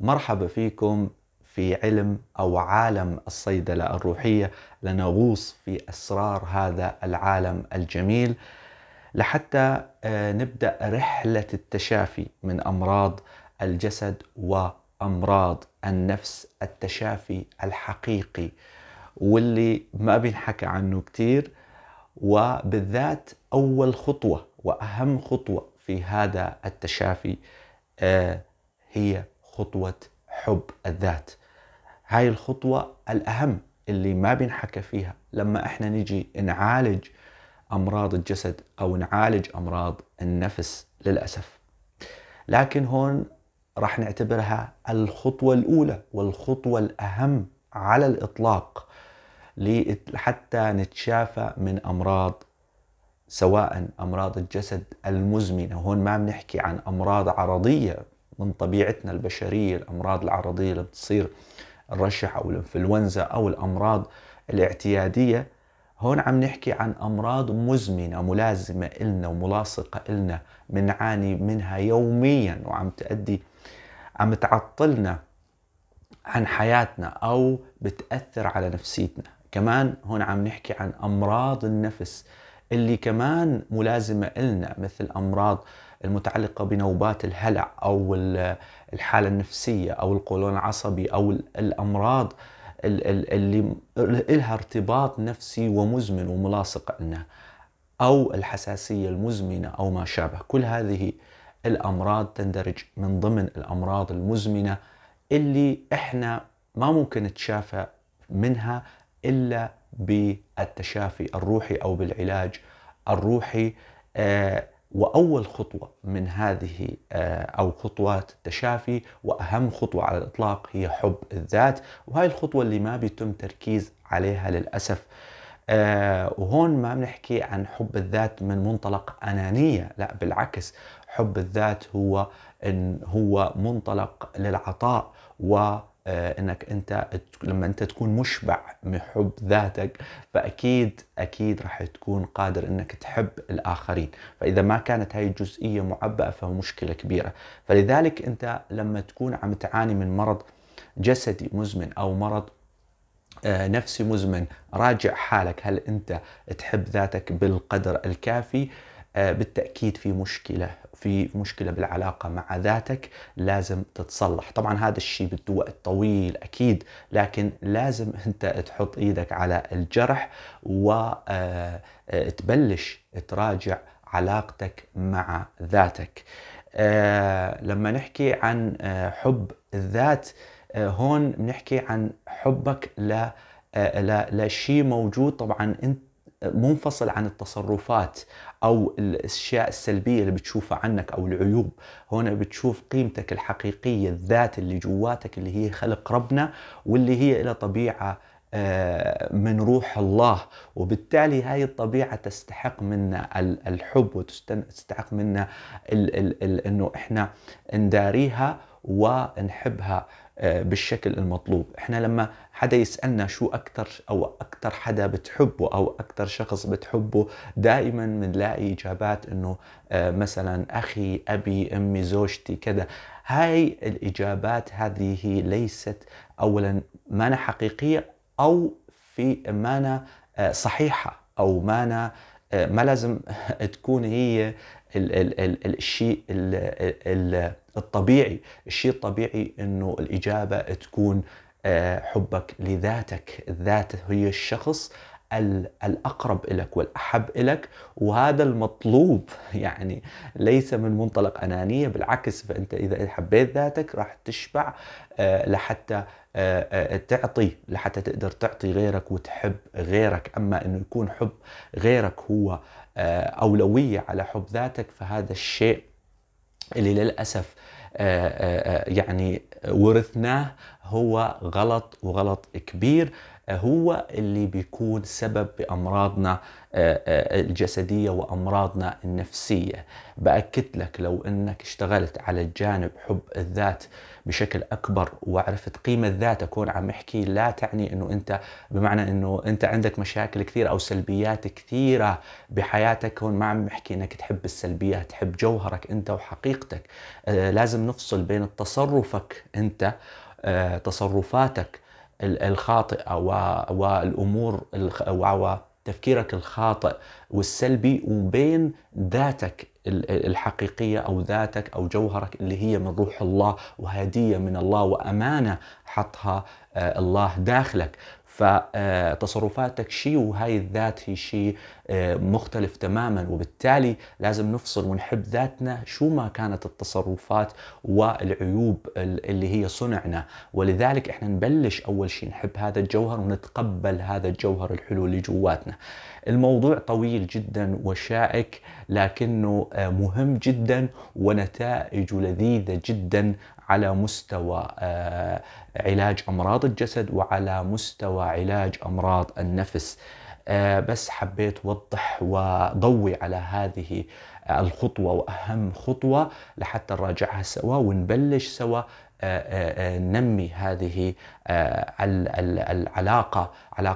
مرحبا فيكم في علم او عالم الصيدله الروحيه لنغوص في اسرار هذا العالم الجميل لحتى آه، نبدا رحله التشافي من امراض الجسد وامراض النفس التشافي الحقيقي واللي ما بينحكى عنه كثير وبالذات اول خطوه واهم خطوه في هذا التشافي آه، هي خطوة حب الذات هاي الخطوة الأهم اللي ما بنحكى فيها لما احنا نجي نعالج أمراض الجسد أو نعالج أمراض النفس للأسف لكن هون راح نعتبرها الخطوة الأولى والخطوة الأهم على الإطلاق حتى نتشافى من أمراض سواء أمراض الجسد المزمنة هون ما بنحكي عن أمراض عرضية من طبيعتنا البشرية الأمراض العرضية اللي بتصير الرشح أو الإنفلونزا أو الأمراض الاعتيادية هون عم نحكي عن أمراض مزمنة ملازمة إلنا وملاصقة إلنا بنعاني من منها يوميا وعم تؤدي عم تعطلنا عن حياتنا أو بتأثر على نفسيتنا كمان هون عم نحكي عن أمراض النفس اللي كمان ملازمة إلنا مثل أمراض المتعلقة بنوبات الهلع أو الحالة النفسية أو القولون العصبي أو الأمراض اللي لها ارتباط نفسي ومزمن وملاصق لنا أو الحساسية المزمنة أو ما شابه كل هذه الأمراض تندرج من ضمن الأمراض المزمنة اللي إحنا ما ممكن نتشافى منها إلا بالتشافي الروحي أو بالعلاج الروحي آه واول خطوه من هذه آه، او خطوات التشافي واهم خطوه على الاطلاق هي حب الذات وهاي الخطوه اللي ما بيتم تركيز عليها للاسف آه، وهون ما بنحكي عن حب الذات من منطلق انانيه لا بالعكس حب الذات هو إن هو منطلق للعطاء و آه، انك انت لما انت تكون مشبع من حب ذاتك فاكيد اكيد راح تكون قادر انك تحب الاخرين، فاذا ما كانت هاي الجزئيه معبأه فهو مشكله كبيره، فلذلك انت لما تكون عم تعاني من مرض جسدي مزمن او مرض آه، نفسي مزمن راجع حالك هل انت تحب ذاتك بالقدر الكافي؟ آه، بالتاكيد في مشكله في مشكله بالعلاقه مع ذاتك لازم تتصلح طبعا هذا الشيء بده وقت طويل اكيد لكن لازم انت تحط ايدك على الجرح وتبلش آه، آه، تراجع علاقتك مع ذاتك لما نحكي عن حب الذات هون بنحكي عن حبك ل لشيء موجود طبعا انت منفصل عن التصرفات او الاشياء السلبيه اللي بتشوفها عنك او العيوب هنا بتشوف قيمتك الحقيقيه الذات اللي جواتك اللي هي خلق ربنا واللي هي الى طبيعه آه، من روح الله وبالتالي هاي الطبيعة تستحق منا الحب وتستحق منا انه احنا نداريها ونحبها آه، بالشكل المطلوب احنا لما حدا يسألنا شو اكثر أو اكثر حدا بتحبه أو اكثر شخص بتحبه دائما بنلاقي إجابات إنه آه، مثلا أخي أبي أمي زوجتي كذا هاي الإجابات هذه ليست أولا مانا حقيقية أو في مانا آه، صحيحة أو مانا ما لازم تكون هي الشيء الطبيعي الشيء الطبيعي انه الاجابه تكون آه، حبك لذاتك الذات هي الشخص الأقرب لك والأحب لك وهذا المطلوب يعني ليس من منطلق أنانية بالعكس فأنت إذا حبيت ذاتك راح تشبع آه، لحتى آه، تعطي لحتى تقدر تعطي غيرك وتحب غيرك أما أنه يكون حب غيرك هو أولوية على حب ذاتك فهذا الشيء اللي للاسف آه، آه، آه، يعني ورثناه هو غلط وغلط كبير هو اللي بيكون سبب بامراضنا آه، آه، الجسديه وامراضنا النفسيه باكد لك لو انك اشتغلت على الجانب حب الذات بشكل اكبر وعرفت قيمه ذاتك هون عم احكي لا تعني انه انت بمعنى انه انت عندك مشاكل كثيره او سلبيات كثيره بحياتك هون ما عم احكي انك تحب السلبيات تحب جوهرك انت وحقيقتك آه، لازم نفصل بين تصرفك انت تصرفاتك الخاطئه والامور وتفكيرك الخاطئ والسلبي وبين ذاتك الحقيقيه او ذاتك او جوهرك اللي هي من روح الله وهديه من الله وامانه حطها آه، الله داخلك فتصرفاتك شيء وهاي الذات هي شيء آه، مختلف تماما وبالتالي لازم نفصل ونحب ذاتنا شو ما كانت التصرفات والعيوب اللي هي صنعنا ولذلك احنا نبلش اول شيء نحب هذا الجوهر ونتقبل هذا الجوهر الحلو اللي جواتنا الموضوع طويل جدا وشائك لكنه آه، مهم جدا ونتائجه لذيذة جدا على مستوى آه، علاج امراض الجسد وعلى مستوى علاج امراض النفس آه، بس حبيت وضح وضوي على هذه الخطوه واهم خطوه لحتى نراجعها سوا ونبلش سوا آه، ننمي هذه العلاقه علاقه